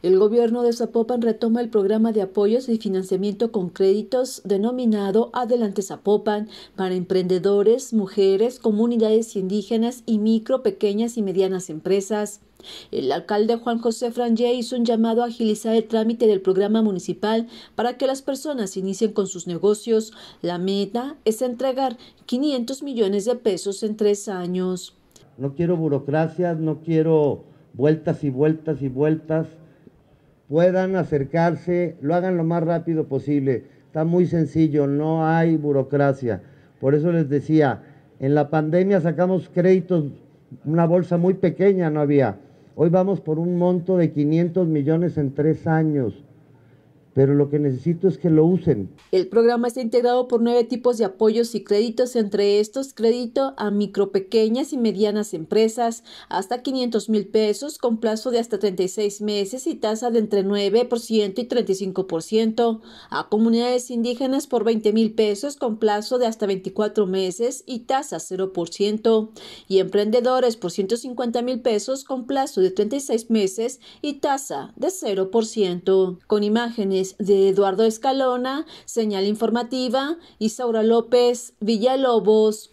El gobierno de Zapopan retoma el programa de apoyos y financiamiento con créditos denominado Adelante Zapopan para emprendedores, mujeres, comunidades indígenas y micro, pequeñas y medianas empresas. El alcalde Juan José franje hizo un llamado a agilizar el trámite del programa municipal para que las personas inicien con sus negocios. La meta es entregar 500 millones de pesos en tres años. No quiero burocracias, no quiero vueltas y vueltas y vueltas puedan acercarse, lo hagan lo más rápido posible. Está muy sencillo, no hay burocracia. Por eso les decía, en la pandemia sacamos créditos, una bolsa muy pequeña no había. Hoy vamos por un monto de 500 millones en tres años pero lo que necesito es que lo usen. El programa está integrado por nueve tipos de apoyos y créditos, entre estos crédito a micro, pequeñas y medianas empresas, hasta 500 mil pesos con plazo de hasta 36 meses y tasa de entre 9% y 35%, a comunidades indígenas por 20 mil pesos con plazo de hasta 24 meses y tasa 0%, y emprendedores por 150 mil pesos con plazo de 36 meses y tasa de 0%, con imágenes de Eduardo Escalona, Señal Informativa, Isaura López, Villalobos,